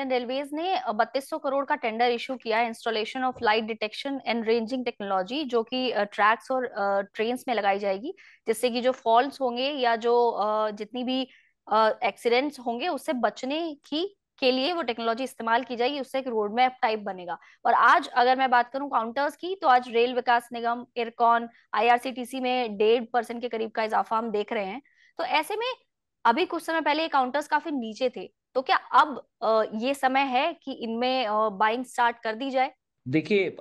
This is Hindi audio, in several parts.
इंडियन रेलवेज ने 3200 करोड़ का टेंडर इशू किया installation of light detection and ranging technology जो कि ट्रैक्स और ट्रेन में लगाई जाएगी जिससे कि जो फॉल्ट होंगे या जो जितनी भी एक्सीडेंट्स होंगे उससे बचने की के लिए वो टेक्नोलॉजी इस्तेमाल की जाएगी उससे एक रोड मैप टाइप बनेगा और आज अगर मैं बात करूं काउंटर्स की तो आज रेल विकास निगम इरकॉन आईआरसीटीसी में डेढ़ परसेंट के करीब का इजाफा हम देख रहे हैं तो ऐसे में अभी कुछ समय पहले ये काउंटर्स काफी नीचे थे तो क्या अब ये समय है कि इनमें बाइंग स्टार्ट कर दी जाए देखिए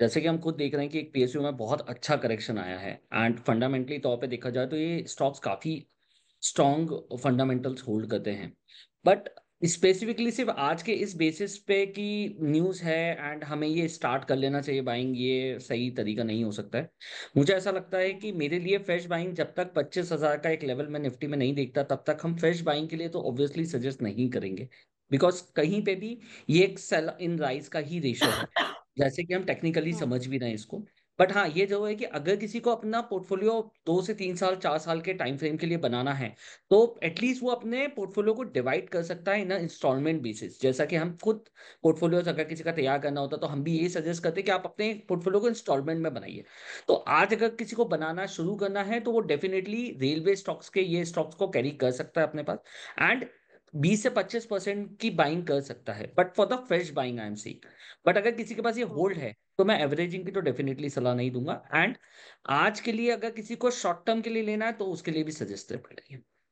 जैसे कि हम खुद देख रहे हैं कि एक पीएसयू में बहुत अच्छा करेक्शन आया है एंड फंडामेंटली तौर पे देखा जाए तो ये स्टॉक्स काफ़ी स्ट्रॉन्ग फंडामेंटल्स होल्ड करते हैं बट स्पेसिफिकली सिर्फ आज के इस बेसिस पे कि न्यूज़ है एंड हमें ये स्टार्ट कर लेना चाहिए बाइंग ये सही तरीका नहीं हो सकता है मुझे ऐसा लगता है कि मेरे लिए फ्रेश बाइंग जब तक पच्चीस हज़ार का एक लेवल मैं निफ्टी में नहीं देखता तब तक हम फ्रेश बाइंग के लिए तो ऑब्वियसली सजेस्ट नहीं करेंगे बिकॉज कहीं पे भी ये एक सेल इन राइस का ही रेशो है जैसे कि हम टेक्निकली हाँ। समझ भी रहे हैं इसको बट हाँ ये जो है कि अगर किसी को अपना पोर्टफोलियो दो से तीन साल चार साल के टाइम फ्रेम के लिए बनाना है तो एटलीस्ट वो अपने पोर्टफोलियो को डिवाइड कर सकता है इन इंस्टॉलमेंट बेसिस जैसा कि हम खुद पोर्टफोलियोज अगर किसी का तैयार करना होता तो हम भी ये सजेस्ट करते कि आप अपने पोर्टफोलियो को इंस्टॉलमेंट में बनाइए तो आज अगर किसी को बनाना शुरू करना है तो वो डेफिनेटली रेलवे स्टॉक्स के ये स्टॉक्स को कैरी कर सकता है अपने पास एंड बीस से पच्चीस परसेंट की बाइंग कर सकता है but for the fresh buying I M C but अगर किसी के पास ये होल्ड है तो मैं एवरेजिंग की तो डेफिनेटली सलाह नहीं दूंगा एंड आज के लिए अगर किसी को शॉर्ट टर्म के लिए लेना है तो उसके लिए भी सजेस्टेड करेंगे